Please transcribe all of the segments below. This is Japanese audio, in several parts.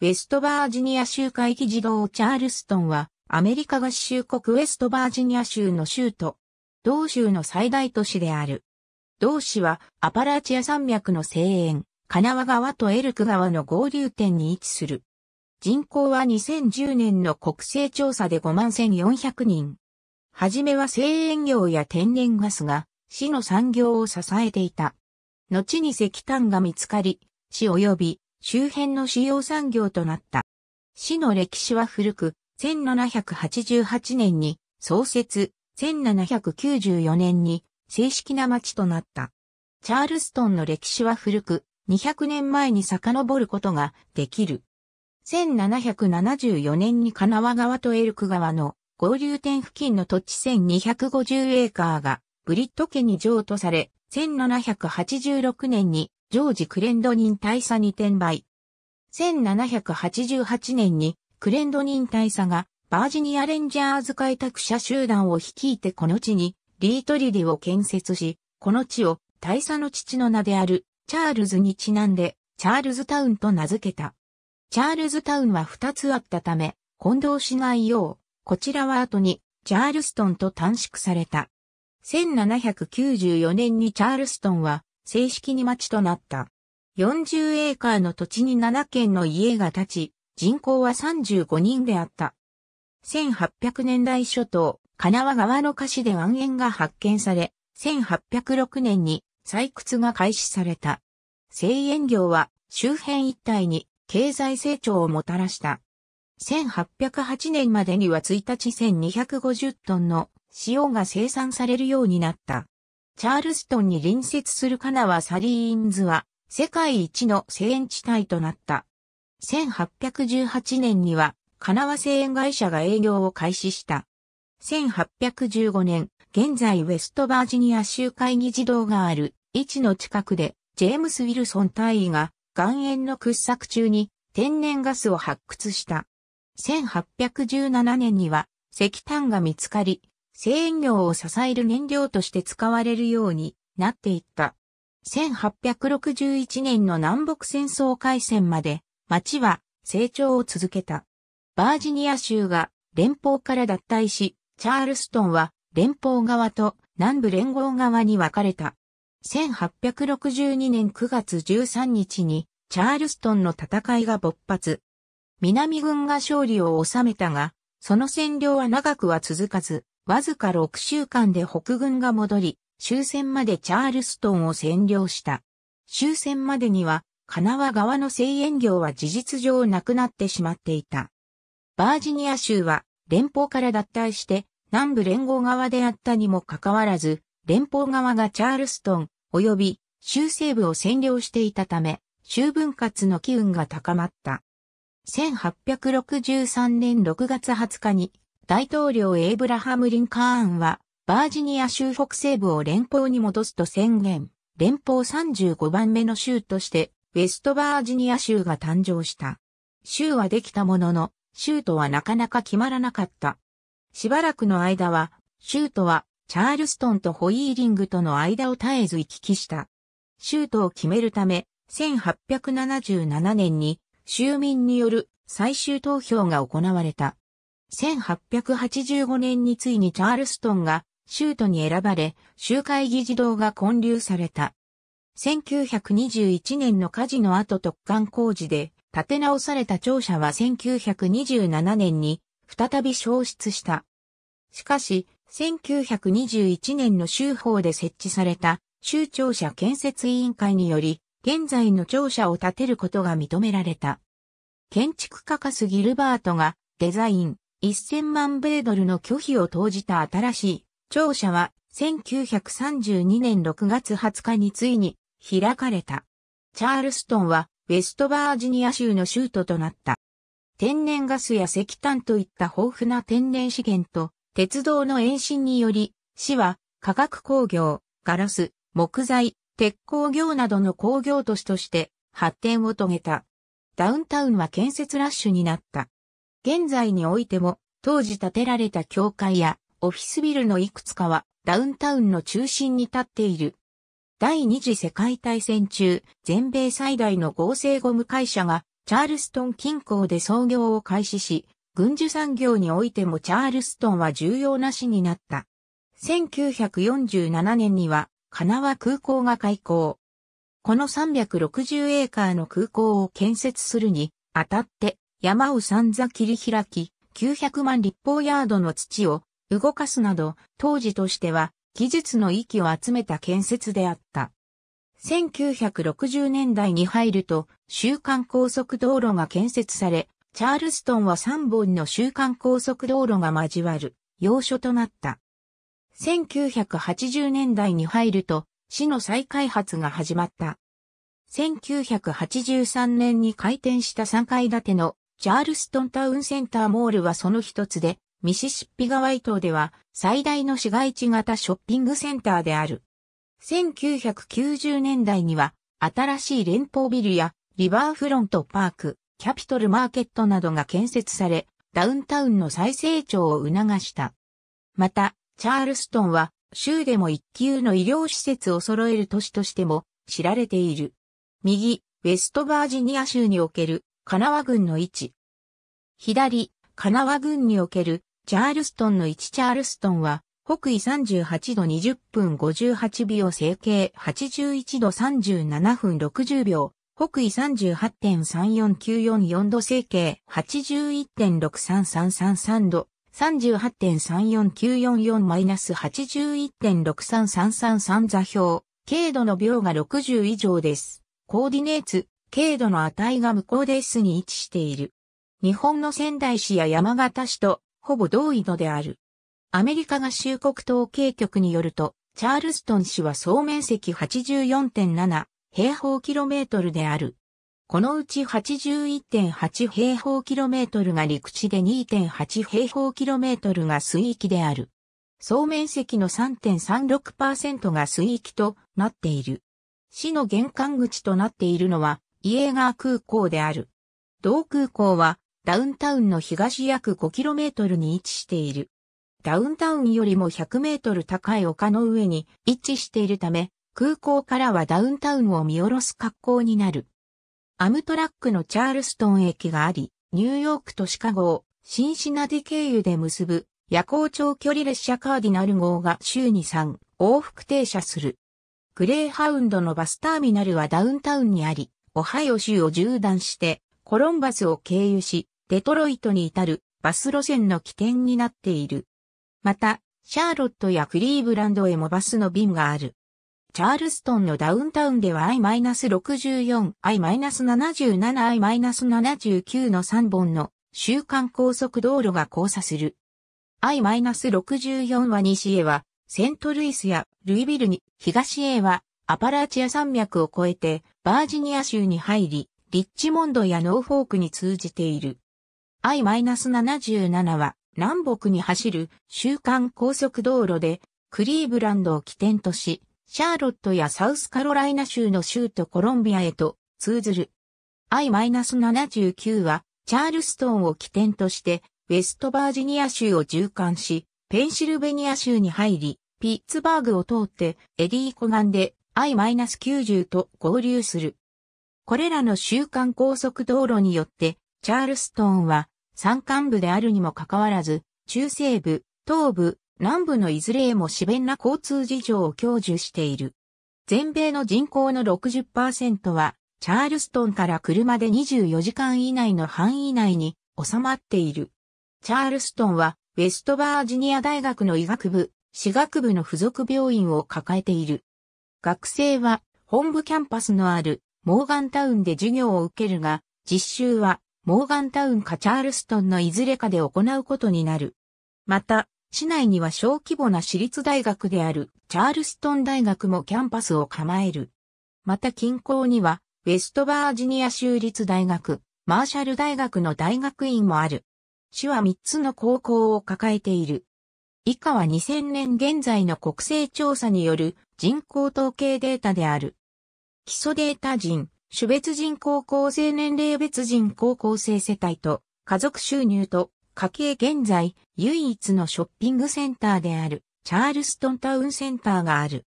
ウェストバージニア州会議児童チャールストンは、アメリカ合衆国ウェストバージニア州の州都、同州の最大都市である。同市は、アパラチア山脈の西縁、カナワ川とエルク川の合流点に位置する。人口は2010年の国勢調査で5万1400人。はじめは製塩業や天然ガスが、市の産業を支えていた。後に石炭が見つかり、市及び周辺の主要産業となった。市の歴史は古く、1788年に創設、1794年に正式な町となった。チャールストンの歴史は古く、200年前に遡ることができる。1774年に神奈川川とエルク川の合流点付近の土地1250エーカーがブリット家に譲渡され、1786年にジョージ・クレンドニン大佐に転売。1788年にクレンドニン大佐がバージニアレンジャーズ開拓者集団を率いてこの地にリートリリを建設し、この地を大佐の父の名であるチャールズにちなんでチャールズタウンと名付けた。チャールズタウンは2つあったため、混同しないよう、こちらは後にチャールストンと短縮された。1794年にチャールストンは正式に町となった。40エーカーの土地に7軒の家が建ち、人口は35人であった。1800年代初頭、神奈川の歌詞で暗縁が発見され、1806年に採掘が開始された。製塩業は周辺一帯に経済成長をもたらした。1808年までには1日1250トンの塩が生産されるようになった。チャールストンに隣接するカナワサリーンズは、世界一の製塩地帯となった。1818年には、カナワ製塩会社が営業を開始した。1815年、現在ウェストバージニア州会議児童がある位置の近くで、ジェームス・ウィルソン大尉が岩塩の掘削中に天然ガスを発掘した。1817年には石炭が見つかり、製塩業を支える燃料として使われるようになっていった。1861年の南北戦争開戦まで町は成長を続けた。バージニア州が連邦から脱退し、チャールストンは連邦側と南部連合側に分かれた。1862年9月13日にチャールストンの戦いが勃発。南軍が勝利を収めたが、その占領は長くは続かず、わずか6週間で北軍が戻り、終戦までチャールストンを占領した。終戦までには、カナワ側の製塩業は事実上なくなってしまっていた。バージニア州は連邦から脱退して南部連合側であったにもかかわらず、連邦側がチャールストン及び州西部を占領していたため、州分割の機運が高まった。1863年6月20日に大統領エイブラハム・リンカーンは、バージニア州北西部を連邦に戻すと宣言、連邦35番目の州として、ウェストバージニア州が誕生した。州はできたものの、州とはなかなか決まらなかった。しばらくの間は、州とは、チャールストンとホイーリングとの間を絶えず行き来した。州都を決めるため、1877年に、州民による最終投票が行われた。1885年についにチャールストンが州都に選ばれ、州会議事堂が建立された。1921年の火事の後突貫工事で建て直された庁舎は1927年に再び消失した。しかし、1921年の州法で設置された州庁舎建設委員会により、現在の庁舎を建てることが認められた。建築家カス・ギルバートがデザイン、1000万米ドルの拒否を投じた新しい庁舎は1932年6月20日についに開かれた。チャールストンはウェストバージニア州の州都となった。天然ガスや石炭といった豊富な天然資源と鉄道の延伸により、市は化学工業、ガラス、木材、鉄鋼業などの工業都市として発展を遂げた。ダウンタウンは建設ラッシュになった。現在においても、当時建てられた教会やオフィスビルのいくつかはダウンタウンの中心に立っている。第二次世界大戦中、全米最大の合成ゴム会社がチャールストン近郊で創業を開始し、軍需産業においてもチャールストンは重要な市になった。1947年には、カナワ空港が開港。この360エーカーの空港を建設するにあたって、山を三座切り開き、900万立方ヤードの土を動かすなど、当時としては技術の域を集めた建設であった。1960年代に入ると、週間高速道路が建設され、チャールストンは3本の週間高速道路が交わる、要所となった。1980年代に入ると、市の再開発が始まった。1983年に開店した3階建てのチャールストンタウンセンターモールはその一つで、ミシシッピ川伊島では最大の市街地型ショッピングセンターである。1990年代には新しい連邦ビルやリバーフロントパーク、キャピトルマーケットなどが建設され、ダウンタウンの再成長を促した。また、チャールストンは州でも一級の医療施設を揃える都市としても知られている。右、ウェストバージニア州における金輪郡の位置。左、金輪郡におけるチャールストンの位置チャールストンは、北緯38度20分58秒整形81度37分60秒、北緯38.34944度整形81.63333度、38.34944-81.63333座標、経度の秒が60以上です。コーディネーツ、軽度の値が向こうですに位置している。日本の仙台市や山形市とほぼ同位度である。アメリカ合衆国統計局によると、チャールストン市は総面積84.7平方キロメートルである。このうち81.8平方キロメートルが陸地で2.8平方キロメートルが水域である。総面積の3.36%が水域となっている。市の玄関口となっているのはイエーガー空港である。同空港はダウンタウンの東約 5km に位置している。ダウンタウンよりも 100m 高い丘の上に位置しているため、空港からはダウンタウンを見下ろす格好になる。アムトラックのチャールストン駅があり、ニューヨークとシカゴをシンシナディ経由で結ぶ夜行長距離列車カーディナル号が週に3往復停車する。グレーハウンドのバスターミナルはダウンタウンにあり、オハイオ州を縦断して、コロンバスを経由し、デトロイトに至るバス路線の起点になっている。また、シャーロットやクリーブランドへもバスの便がある。チャールストンのダウンタウンでは I-64、I-77、I-79 の3本の週間高速道路が交差する。I-64 は西へはセントルイスやルイビルに、東へはアパラチア山脈を越えてバージニア州に入り、リッチモンドやノーフォークに通じている。I-77 は南北に走る週間高速道路でクリーブランドを起点とし、シャーロットやサウスカロライナ州の州都コロンビアへと通ずる。I-79 はチャールストンを起点としてウェストバージニア州を縦貫し、ペンシルベニア州に入り、ピッツバーグを通ってエディー湖岸で I-90 と合流する。これらの週間高速道路によって、チャールストンは山間部であるにもかかわらず、中西部、東部、南部のいずれへも自弁な交通事情を享受している。全米の人口の60%は、チャールストンから車で24時間以内の範囲内に収まっている。チャールストンは、ウェストバージニア大学の医学部、私学部の付属病院を抱えている。学生は本部キャンパスのあるモーガンタウンで授業を受けるが、実習はモーガンタウンかチャールストンのいずれかで行うことになる。また、市内には小規模な私立大学であるチャールストン大学もキャンパスを構える。また近郊には、ウェストバージニア州立大学、マーシャル大学の大学院もある。市は3つの高校を抱えている。以下は2000年現在の国勢調査による人口統計データである。基礎データ人、種別人口構成年齢別人口構成世帯と、家族収入と、家計現在、唯一のショッピングセンターである、チャールストンタウンセンターがある。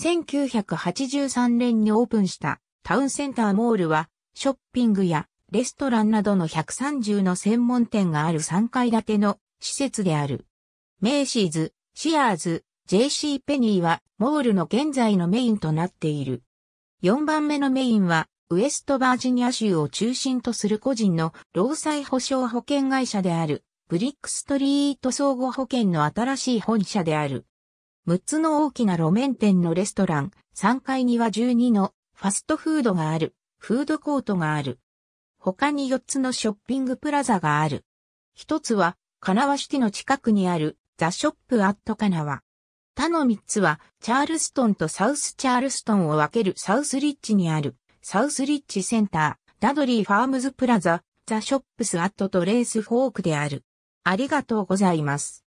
1983年にオープンしたタウンセンターモールは、ショッピングやレストランなどの130の専門店がある3階建ての施設である。メイシーズ、シアーズ、JC ペニーはモールの現在のメインとなっている。4番目のメインはウエストバージニア州を中心とする個人の労災保障保険会社であるブリックストリート相互保険の新しい本社である。6つの大きな路面店のレストラン、3階には12のファストフードがある、フードコートがある。他に4つのショッピングプラザがある。1つは、カナワシティの近くにあるザ・ショップ・アット・カナワ。他の3つは、チャールストンとサウスチャールストンを分けるサウスリッチにある、サウスリッチセンター、ダドリーファームズプラザ、ザショップスアットとレースフォークである。ありがとうございます。